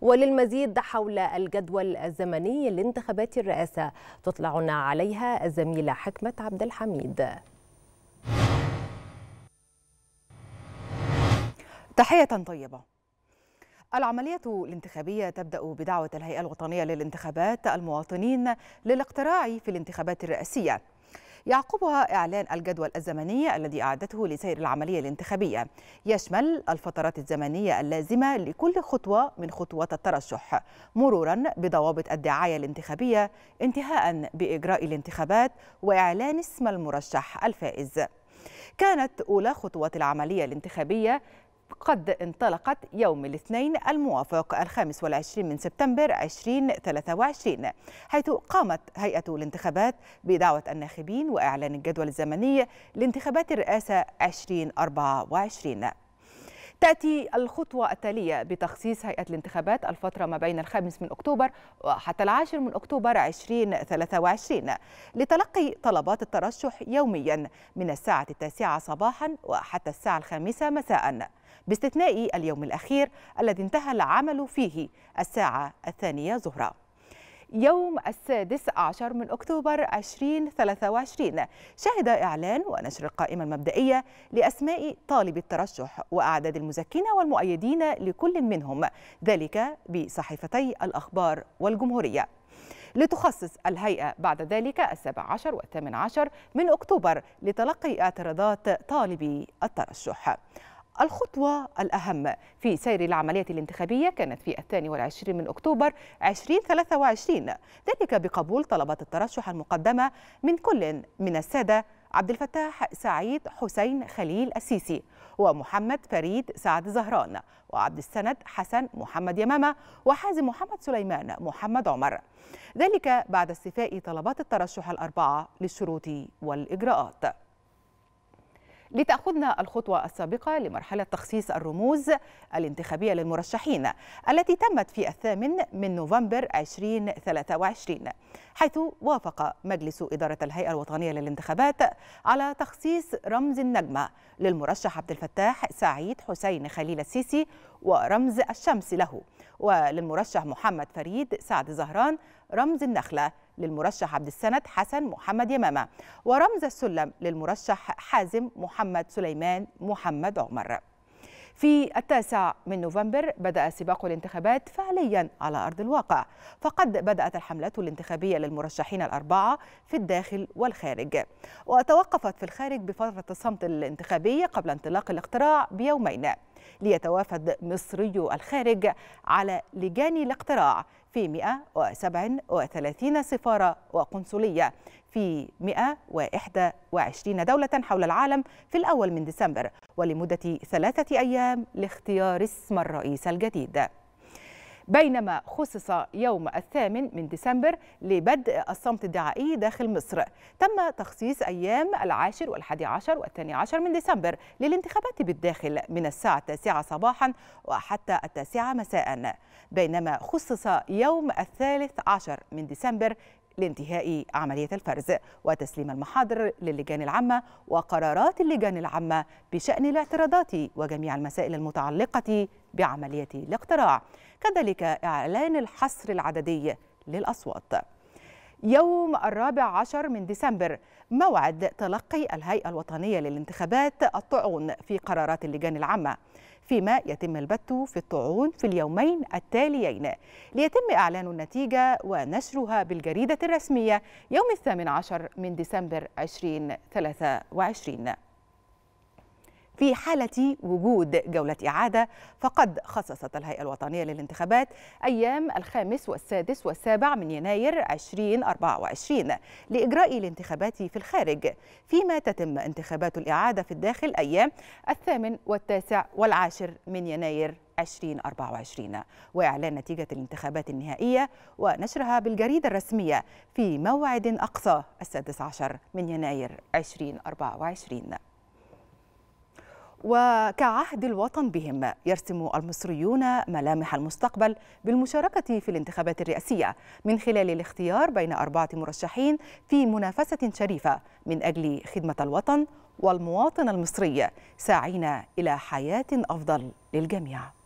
وللمزيد حول الجدول الزمني لانتخابات الرئاسة تطلعنا عليها الزميلة حكمة عبد الحميد تحية طيبة العملية الانتخابية تبدأ بدعوة الهيئة الوطنية للانتخابات المواطنين للاقتراع في الانتخابات الرئاسية يعقبها إعلان الجدول الزمني الذي أعدته لسير العملية الانتخابية يشمل الفترات الزمنية اللازمة لكل خطوة من خطوات الترشح مرورا بضوابط الدعاية الانتخابية انتهاء بإجراء الانتخابات وإعلان اسم المرشح الفائز كانت أولى خطوات العملية الانتخابية قد انطلقت يوم الاثنين الموافق الخامس والعشرين من سبتمبر 2023 حيث قامت هيئة الانتخابات بدعوة الناخبين وإعلان الجدول الزمني لانتخابات الرئاسة 2024 تأتي الخطوة التالية بتخصيص هيئة الانتخابات الفترة ما بين الخامس من أكتوبر وحتى العاشر من أكتوبر 2023 لتلقي طلبات الترشح يوميا من الساعة التاسعة صباحا وحتى الساعة الخامسة مساء باستثناء اليوم الأخير الذي انتهى العمل فيه الساعة الثانية ظهرًا يوم السادس عشر من أكتوبر 2023 شهد إعلان ونشر القائمة المبدئية لأسماء طالب الترشح وأعداد المزكين والمؤيدين لكل منهم ذلك بصحيفتي الأخبار والجمهورية لتخصص الهيئة بعد ذلك السابع عشر والثامن عشر من أكتوبر لتلقي اعتراضات طالبي الترشح الخطوة الأهم في سير العملية الانتخابية كانت في الثاني والعشرين من أكتوبر 2023 ذلك بقبول طلبات الترشح المقدمة من كل من السادة عبد الفتاح سعيد حسين خليل السيسي ومحمد فريد سعد زهران وعبد السند حسن محمد يمامة وحازم محمد سليمان محمد عمر ذلك بعد استيفاء طلبات الترشح الأربعة للشروط والإجراءات لتأخذنا الخطوة السابقة لمرحلة تخصيص الرموز الانتخابية للمرشحين التي تمت في الثامن من نوفمبر 2023 حيث وافق مجلس إدارة الهيئة الوطنية للانتخابات على تخصيص رمز النجمة للمرشح عبد الفتاح سعيد حسين خليل السيسي ورمز الشمس له وللمرشح محمد فريد سعد زهران رمز النخلة للمرشح عبد السند حسن محمد يمامة ورمز السلم للمرشح حازم محمد سليمان محمد عمر في التاسع من نوفمبر بدأ سباق الانتخابات فعليا على أرض الواقع فقد بدأت الحملات الانتخابية للمرشحين الأربعة في الداخل والخارج وتوقفت في الخارج بفترة الصمت الانتخابي قبل انطلاق الاقتراع بيومين ليتوافد مصري الخارج على لجان الاقتراع في 137 سفارة وقنصلية في 121 دولة حول العالم في الأول من ديسمبر ولمدة ثلاثة أيام لاختيار اسم الرئيس الجديد بينما خصص يوم الثامن من ديسمبر لبدء الصمت الدعائي داخل مصر تم تخصيص أيام العاشر والحادي عشر والثاني عشر من ديسمبر للانتخابات بالداخل من الساعة التاسعة صباحا وحتى التاسعة مساء بينما خصص يوم الثالث عشر من ديسمبر لانتهاء عملية الفرز وتسليم المحاضر للجان العامة وقرارات اللجان العامة بشأن الاعتراضات وجميع المسائل المتعلقة بعملية الاقتراع كذلك إعلان الحصر العددي للأصوات يوم الرابع عشر من ديسمبر موعد تلقي الهيئة الوطنية للانتخابات الطعون في قرارات اللجان العامة فيما يتم البت في الطعون في اليومين التاليين ليتم إعلان النتيجة ونشرها بالجريدة الرسمية يوم الثامن عشر من ديسمبر 2023 في حالة وجود جولة إعادة فقد خصصت الهيئة الوطنية للانتخابات أيام الخامس والسادس والسابع من يناير 2024 لإجراء الانتخابات في الخارج فيما تتم انتخابات الإعادة في الداخل أيام الثامن والتاسع والعاشر من يناير 2024 وإعلان نتيجة الانتخابات النهائية ونشرها بالجريدة الرسمية في موعد أقصى السادس عشر من يناير 2024 وكعهد الوطن بهم يرسم المصريون ملامح المستقبل بالمشاركة في الانتخابات الرئاسية من خلال الاختيار بين أربعة مرشحين في منافسة شريفة من أجل خدمة الوطن والمواطن المصري ساعين إلى حياة أفضل للجميع